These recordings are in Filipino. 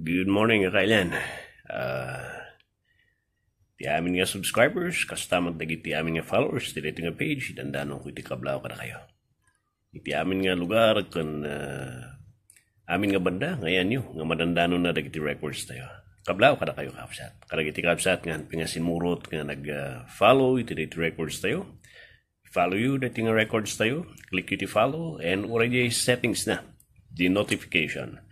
Good morning, kakailan. Uh, ti amin nga subscribers, kastamag dagiti amin nga followers, ti nga page, dandanon ko iti kablaw ka na kayo. Iti amin nga lugar, kan uh, amin nga banda, ngayon nyo, nga madandanon na dagiti records tayo. Kablaw ka na kayo, kapsat. Karag iti kapsat, nga pingasinmurot, nga nag-follow, uh, iti dagiti records tayo. Follow you, dati nga records tayo. Click you ti follow, and already settings na. The notification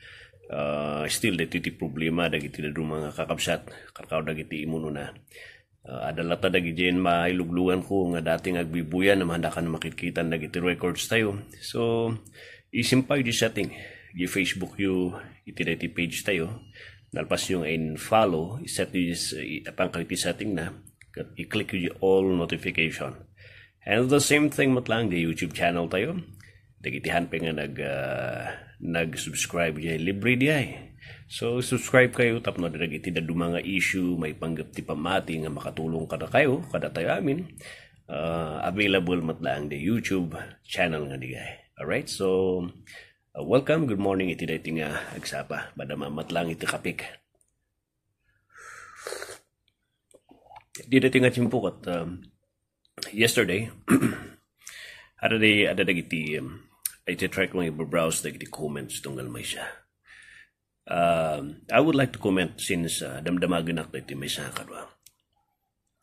uh, still dagiti problema dagiti dadu mga kakabsat karkaw dagiti imuno na uh, ah, adalata dagi jen mailuglugan ko nga dating agbibuya na mahanda ka na makikita dagiti records tayo so isimpay di setting di Facebook yu iti dagiti page tayo nalpas yung in follow iset yu uh, pangkaliti setting na i-click yu all notification and the same thing matlang di YouTube channel tayo dagiti hanpe nga nag uh, nag-subscribe jay libre di So subscribe kayo tapno dirag iti dadu mga issue may panggap ti pamati nga makatulong kada kayo kada tayo amin. Uh, available matlaang di YouTube channel nga di ay. Alright, so uh, welcome, good morning iti dayti nga agsapa. Badama matlang iti kapik. Di dayti nga timpukot um, yesterday ada di ada dagiti um, I titry kong i-browse like, the comments tunggal may siya. Um, I would like to comment since uh, damdamagin ako iti may siya kadwa.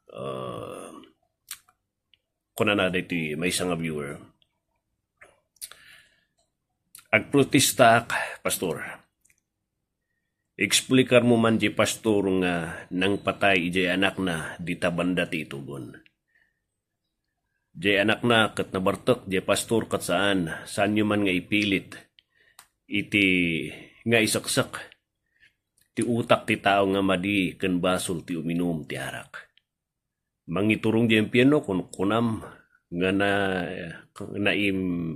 Uh, um, kuna ano na iti may isang viewer. Agprotesta pastor. Explikar mo man di pastor nga nang patay ijay anak na di tabanda ti itugon Di anak na kat nabartok, di pastor kat saan, saan nyo man nga ipilit, iti nga isaksak, ti utak ti tao nga madi, kan basol ti uminom ti arak. Mangiturong di piano kun kunam, nga na, naim,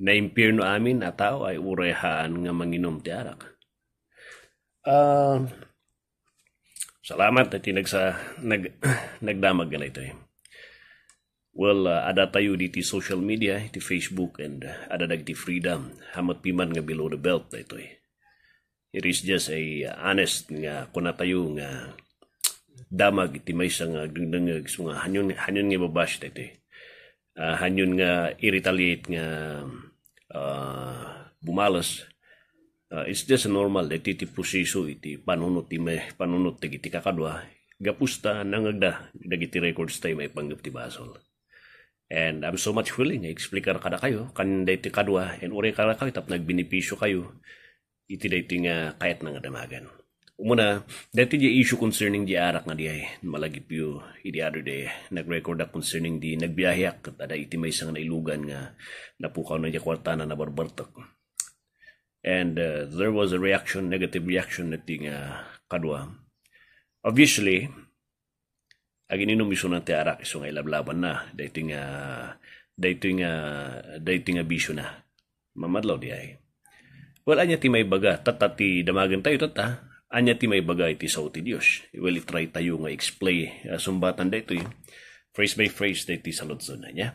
naimpirno amin at tao ay urehaan nga manginom ti arak. Uh, salamat at nagsa, nag, nagdamag ganito eh. Well, uh, ada tayo diti social media, ti eh, Facebook, and uh, ada dagiti freedom. Hamat piman nga below the belt na ito eh. It is just a uh, honest nga kuna tayo nga damag iti may isang nga dengdengag. So nga, hanyon, hanyon nga babash na ito eh. Uh, hanyon nga irritaliate nga uh, bumalas. Uh, it's just normal iti ti proseso iti panunot ti may panunot ti kakadwa gapusta nangagda dagiti records tayo may panggap ti basol. And I'm so much willing, explain ka na kayo, kanday ti kadwa, and uri ka na kayo, tap nagbenepisyo kayo, iti dayti nga kayat nga damagan. Umuna, dati di issue concerning di arak nga di ay, malagip yu, iti other day, nag-record ak concerning di nagbiyahiak, at iti may isang nailugan nga, napukaw na di kwartana na barbartak. And uh, there was a reaction, negative reaction na ti nga kadwa. Obviously, ag ininom iso ng tiarak iso nga ilablaban na dayto nga dayto nga dayto nga bisyo na mamadlaw di ay well anya ti may baga tata damagan tayo tata anya ti may baga iti sao ti Dios well try tayo nga explain uh, sumbatan dayto yun eh. phrase by phrase dayto sa lodson na niya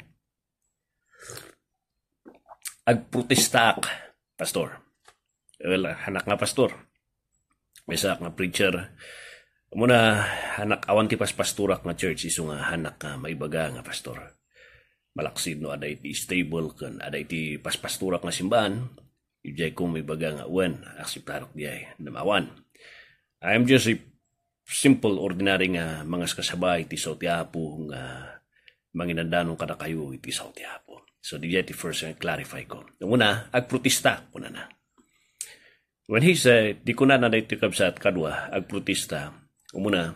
agprotestaak pastor well hanak nga pastor may nga preacher Muna, hanak awan ti paspasturak nga church iso nga hanak nga ah, maibaga nga pastor. Malaksid no aday ti stable kan aday ti paspasturak nga simbahan. Ijay kong maibaga nga awan, aksiptarok diay, namawan. I am just a simple, ordinary nga mga kasabay ti sa tiapo nga manginandanong kada kayo iti sa tiapo. So, di ti first nga clarify ko. Nung una, agprotesta ko na na. When he said, di ko na na dito kabsat kadwa, agprotesta, Umuna,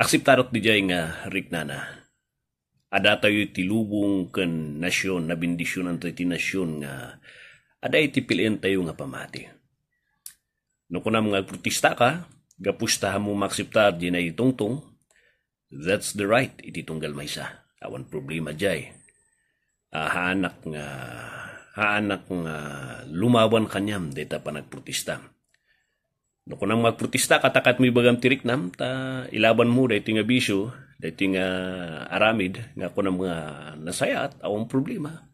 akseptarot di jay nga riknana. Ada tayo tilubong kan nasyon na bindisyonan tayo ti nasyon nga ada iti piliin tayo nga pamati. No kuna nga protesta ka, gapustahan mo makseptar di na itungtong, that's the right iti tunggal maysa. Awan problema jay. Uh, haanak nga haanak nga lumawan kanyam deta panagprotesta. No kunang magprotesta katakat mi bagam tiriknam ta ilaban mo dahito nga bisyo, dahito nga aramid nga kunang mga nasaya at awang problema.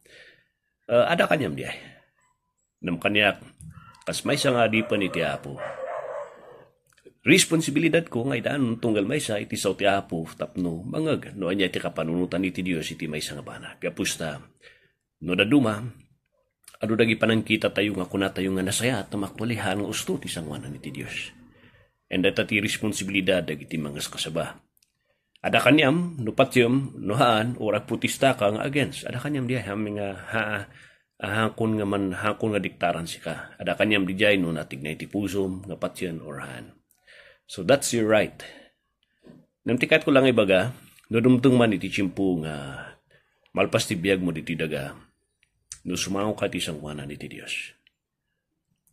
Uh, ada kanyam diay. Nam kanyak kas may nga di pa ni Tiapo. Responsibilidad ko ngay daan tunggal may sa iti sa Tiapo tapno mangag no anya iti kapanunutan iti Dios iti may nga bana. Kapusta no daduma Ado dagi panangkita tayo nga kuna tayo nga nasaya at mamaktualihan nga usto ti sangwanan ni ti Dios. And data ti responsibilidad dagiti mangas kasaba. Ada kanyam, nupatyom, nuhaan, ora putista ka nga against. Ada kanyam diya ham nga ha, ahakon nga man hakon nga diktaran si ka. Ada kanyam di jay no natignay ti pusom, nga patyon or So that's your right. Namtikat ko lang ibaga, nudumtong man iti chimpo nga malpas ti biyag mo diti daga no sumaong kat isang wanan iti Dios.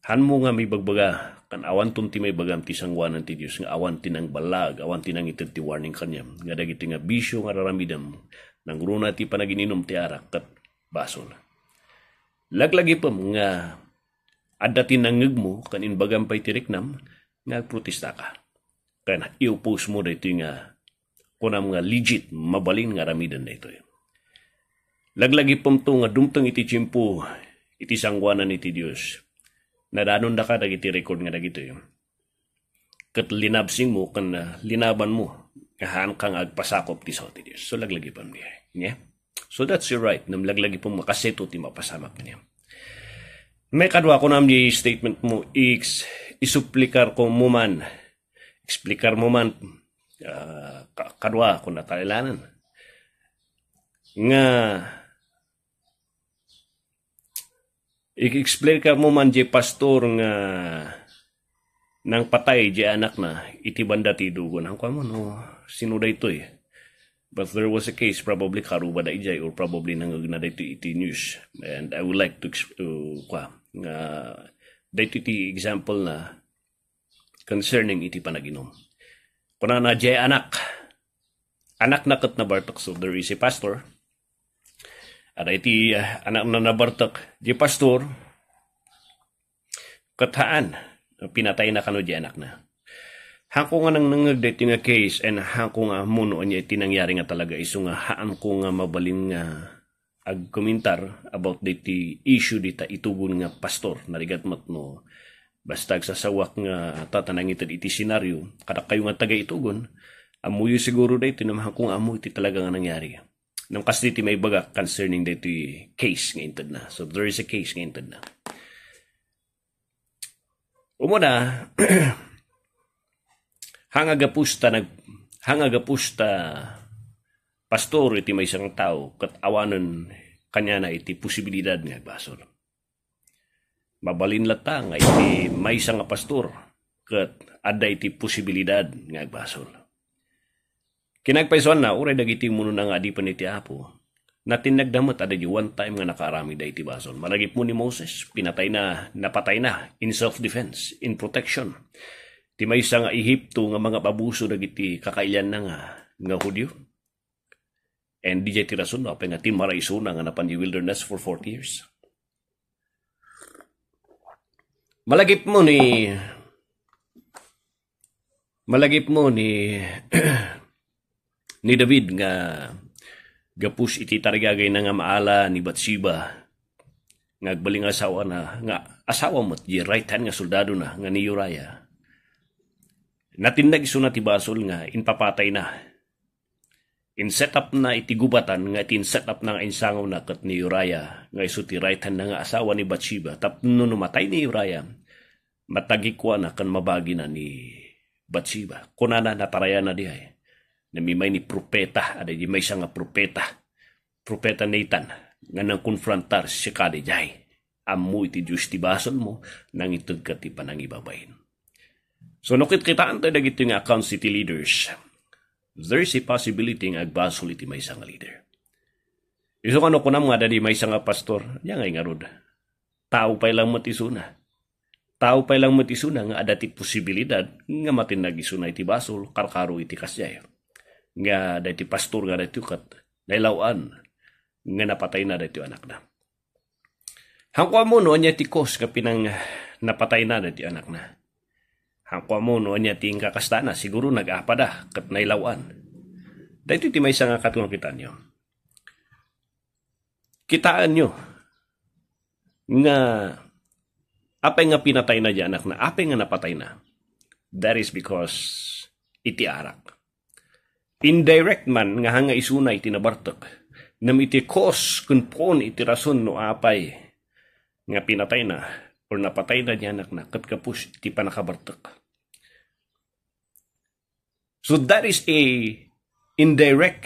Hanmo nga may bagbaga, kan awan tong ti may bagam ti sangwanan ti Dios nga awan tinang balag, awan tinang ited ti warning kanyam, nga dagiti nga bisyo nga raramidam, nang runa ti panagininom ti arak kat baso na. Laglagi pa nga adatin ang ngagmo, kanin bagam pa'y tiriknam, nga protesta ka. Kaya na, i-oppose mo dito nga, kunam nga legit, mabalin nga ramidan na ito. Eh. Laglagi pom to nga dumtang iti chimpo, iti sangwanan iti Dios. Nadanon da ka dagiti record nga dagito yun. Kat linabsing mo, kan uh, linaban mo, kahaan kang agpasakop ti sa ti Dios. So laglagi pom niya. Yeah? So that's your right, nam laglagi pom makaseto ti mapasamak niya. May kadwa ko nam di statement mo, X, isuplikar ko mo man, explikar mo man, uh, kadwa ko natalilanan. Nga, I-explain ka mo man jay pastor nga nang patay jay anak na iti banda ti dugon ang mo no sino dayto eh. But there was a case probably karuba da ijay or probably nang na dayto iti news. And I would like to uh, kwa nga dayto iti example na concerning iti panaginom. Kuna na jay anak anak na kat na bartak so there is a pastor Ada iti uh, anak na nabartak di pastor kataan pinatay na kanu di anak na. Hako nga nang nangagday nga case and hako nga muno niya iti nangyari nga talaga iso nga haan ko nga mabalin nga ag komentar about the issue dita itugon nga pastor narigat matno basta sasawak nga tatanang iti iti senaryo kada kayo nga taga itugon amuyo siguro day tinamahan ko nga amo iti talaga nga nangyari ng custody may baga concerning dito case nga intod na. So there is a case nga intod na. Umuna, hangagapusta nag hangagapusta pastor iti may isang tao kat awanon kanya na iti posibilidad nga basol. Mabalin lata nga iti may isang pastor kat ada iti posibilidad nga basol Kinagpaisoan na, uray dagiti muno na nga di paniti apo. Natinagdamat ada di one time nga nakarami da iti bason. Maragip mo ni Moses, pinatay na, napatay na, in self-defense, in protection. Ti may nga Ehipto nga mga pabuso dagiti kakailan na nga, nga Hudyo. And DJ Tirasun, apay nga ti maraisuna nga napan di wilderness for 40 years. Malagip mo ni... Malagip mo ni... ni David nga gapus iti tarigagay na nga maala ni Batsiba nga agbaling asawa na nga asawa mo't di right hand nga soldado na nga ni Uriah natindag iso na ti Basol nga inpapatay na in set up na iti gubatan nga itin set up na nga insangaw na kat ni Uriah nga iso ti right hand na nga asawa ni Batsiba tapno numatay ni Uriah matagikwa na kan mabagi na ni Batsiba kunana nataraya na diay eh namimay ni propeta ada di may nga propeta propeta Nathan nga nang konfrontar si kadijay ammo iti Diyos ti basol mo nang itod ka ti panangibabayin. So nukit kitaan tayo dagito nga account city leaders, there's a possibility nga agbasol iti may nga leader. Iso kano ko nga mga dadi may nga pastor, yan nga rod. Tao pa lang matisuna. Tao pa lang matisuna nga adati posibilidad nga matinag isuna iti basol, karkaro iti kasyayo nga dati pastor nga dati kat nailawan nga napatay na dati anak na. Hangkwa mo no ti kos ka pinang ah, napatay na dati anak na. Hangkwa mo no niya ting kakastana siguro nag-apada kat nailawan. Dahil ti may nga katong kita niyo. Kitaan niyo nga apay nga pinatay na di anak na, apay nga napatay na. That is because iti arak Indirect man nga hanga isunay tinabartok. Nam iti cause kun pon iti rason no apay nga pinatay na or napatay na niya anak na kapkapus iti panakabartok. So that is a indirect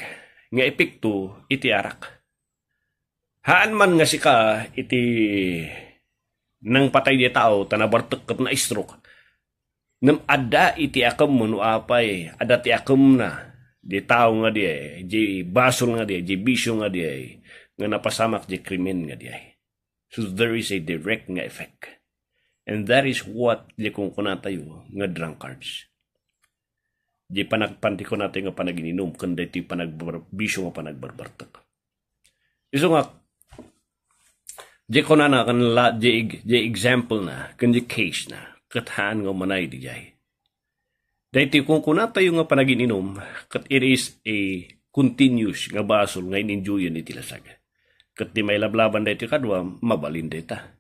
nga epekto iti arak. Haan man nga sika iti nang patay di tao tanabartok kat na stroke nam ada iti akam mo no apay ada ti akam na di tao nga di ay, di basol nga di ay, di bisyo nga di ay, nga napasamak di krimen nga di ay. So there is a direct nga effect. And that is what di kung kuna tayo nga drunkards. Di panagpanti ko natin nga panagininom, kundi ti panagbisyo nga panagbarbartak. Iso nga, di ko na na, la, di, di example na, kundi case na, kathaan nga manay di jay Daiti kung kunata yung nga panagininom, kat it is a continuous nga basol nga in ni tilasag. Kat di may lablaban dahi kadwa, mabalin data.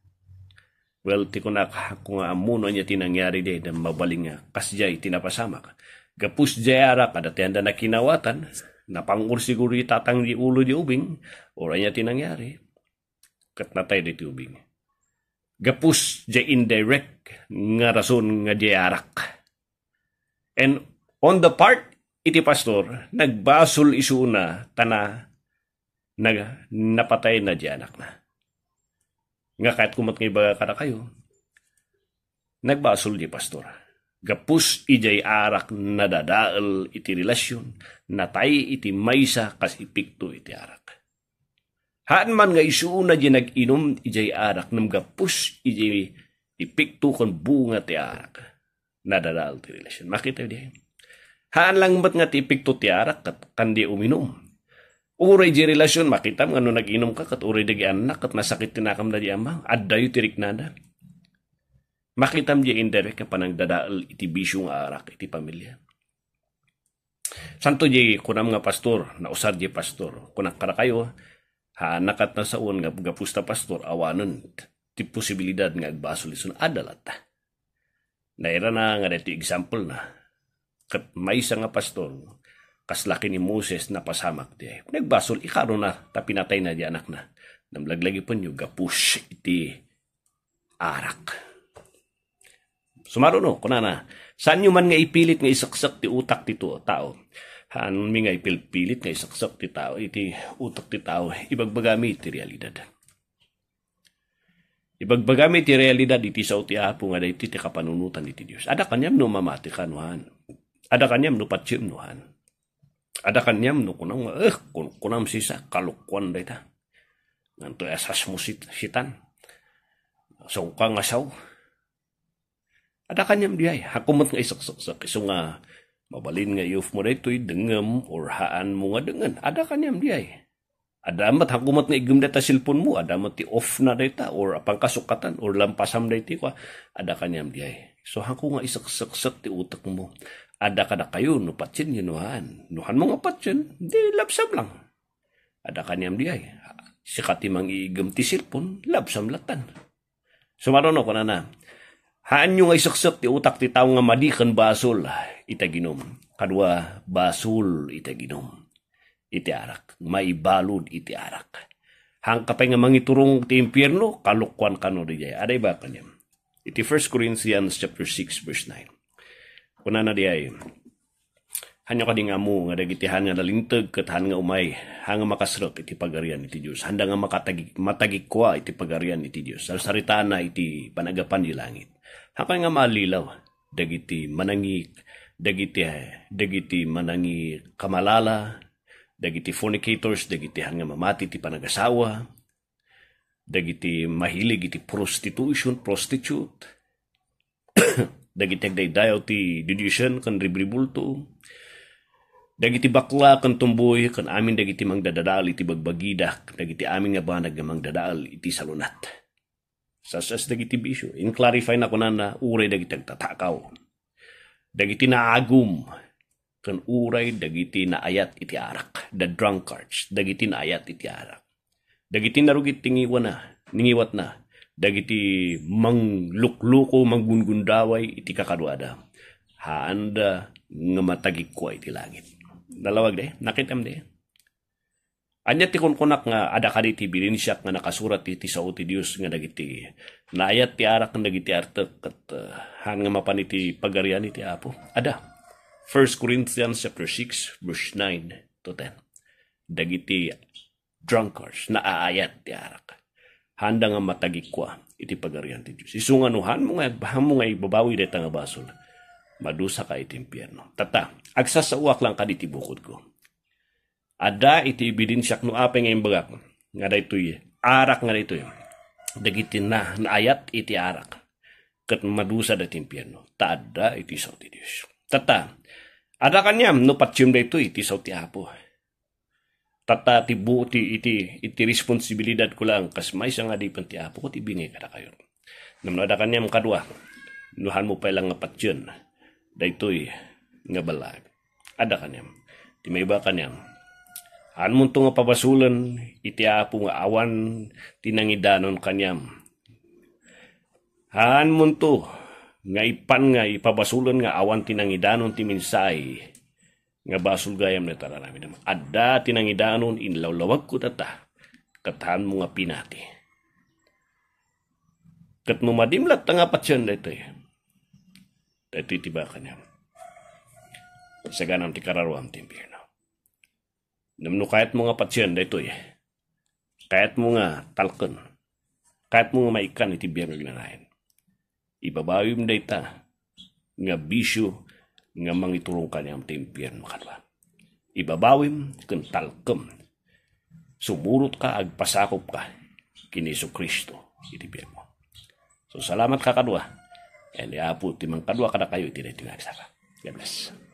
Well, ti kunak ko nga amuno niya tinangyari dahi na mabaling nga kasjay tinapasama ka. Gapus jayara kada tiyanda na kinawatan, na pangur siguro tatang di ulo di ubing, ora niya tinangyari. Kat natay di ubing. Gapus jay indirect nga rason nga jayarak. And on the part iti pastor, nagbasol isuna tana nag napatay na di anak na. Nga kahit kumat ngay baga kada kayo, nagbasol di pastor. Gapus ijay arak nadadaal iti relasyon, natay iti maysa kas ipikto iti arak. Haan man nga isuuna di nag-inom ijay arak, nam gapus ijay ipikto kon bunga ti arak nadadal ti relasyon. Makita di. Haan lang ba't nga tipik to tiarak kat kandi uminom. Uray di relasyon, makita mo ano nag-inom ka kat uray di anak kat masakit tinakam na di amang. Adayo tirik nada. Makitam di indirect ka panangdadaal iti bisyong arak iti pamilya. Santo di kunam nga pastor, na nausar di pastor, kunak kara kayo, haanak at nasaon nga gapusta pastor, awanon ti posibilidad nga agbasol isun adalat. Naira na nga dito example na. Kat may isa nga pastor, kaslaki ni Moses na pasamak di. Nagbasol, ikaro na, ta pinatay na di anak na. Namlaglagi po niyo, gapush iti arak. Sumaro no, kunana, saan nyo man nga ipilit nga isaksak ti utak ti tao, Haan mi nga ipilpilit nga isaksak ti tao, iti utak ti tao, ibagbagami iti realidad. Ibagbagami ti realidad iti sa uti apo nga iti ti kapanunutan iti Dios. Ada kanyam no mamati kanuhan. Ada kanyam no patsim nuhan. Ada kanyam no kunang eh kun, kunam sisa da ita. Nanto esas mo sit, sitan. Sungka nga saw. Ada kanyam ay Hakumot nga isaksak-sak. nga mabalin nga yuf mo ito'y dengem or haan mo nga dengen. Ada kanyam ay. adamat hakumat nga igum data silpon mo adamat ti off na data or apang kasukatan or lampasam data ko ada kanyam diay so hako nga isaksaksat ti utak mo ada kada kayo no patsin ginuhan nuhan mo nga patsin di lapsam lang ada kanyam diay sikati mang igum ti silpon, lapsam latan so marono ko na na Haan nyo nga isaksap ti utak ti tao nga madikan basol itaginom. Kadwa basol itaginom iti arak. Maibalod iti arak. Hangkapay nga mangiturong ti impyerno, kalukwan kano di jay. Aday ba kanyam? Iti 1 Corinthians chapter 6 verse 9. Kuna na di Hanyo ka nga mo, nga dagitihan nga nalintag, katahan nga umay, hanga makasrap iti pagarian iti Diyos. Handa nga makatagik, matagik kwa iti pagarian iti Diyos. Sa sarita na iti panagapan di langit. Haka nga malilaw, dagiti manangi, dagiti, dagiti manangi kamalala, dagiti fornicators, dagiti nga mamati ti panagasawa, dagiti mahilig iti prostitution, prostitute, dagiti agdaydayaw ti deduction kan ribribulto, dagiti bakla kan tumboy kan amin dagiti mangdadadal iti bagbagida, dagiti amin nga banag nga mangdadal iti salunat. Sasas dagiti bisyo. In clarify na ko na na uray dagiti agtatakaw. Dagiti naagum, kan uray dagiti naayat iti arak the drunkards dagiti naayat iti arak dagiti narugit tingiwa na ningiwat na dagiti manglukluko manggungundaway iti kakaduada haanda nga matagik ko iti langit dalawag de nakitam de Anya ti kunkunak nga ada ka ti bilinisyak nga nakasurat iti ti sao ti Dios nga dagiti. Naayat ti arak nga dagiti artek ket uh, ah, han nga mapaniti pagarian iti Apo. Ada. 1 Corinthians chapter 6 verse 9 to 10. Dagiti drunkards na aayat ti arak. Handa nga matagikwa ah, iti pagarian ti Dios. Isunganuhan mo nga agbahan mo nga ibabawi deta nga basol. Madusa ka iti impyerno. Tata, agsasawak lang ka diti bukod ko. Ada iti ebidensyak no apay nga imbagak. Nga daytoy arak nga daytoy. Dagiti na naayat iti arak. Kat madusa dati impyerno. Taada iti sa ti Dios. Tata, ada kanyam no patium da ito iti sao ti apo. Tata ti buo iti, iti responsibilidad ko lang kas may nga di pan ti apo ko ti bingi kada kayo. Namno ada kanyam kadwa, nuhan mo pa lang nga patiyon da ito'y nga balag. Ada kanyam, ti may iba kanyam. Han mo nga pabasulan iti apo nga awan tinangidanon kanyam. Han mo nga ipan nga ipabasulan nga awan tinangidanon ti minsay nga basul gayam na tara namin Adda tinangidanon inlawlawag ko tata katahan mo nga pinati. Kat numadimlat nga patsyan dito eh. Dito itiba ka niya. Sa ganam ti kararuan ti impyerno. Namno kahit mga patsyan dito eh. Kahit mga talkan. Kahit mga maikan iti biyang ginanahin Ibabayom na ita nga bisyo nga mangitulong kanyang timpiyan makalwa. Diba? Ibabawim kung talkom. Sumurot ka ag pasakop ka kiniso Kristo itibiyag mo. So salamat ka kadwa. And iapo timang kadwa kada kayo itinatingan sa God bless.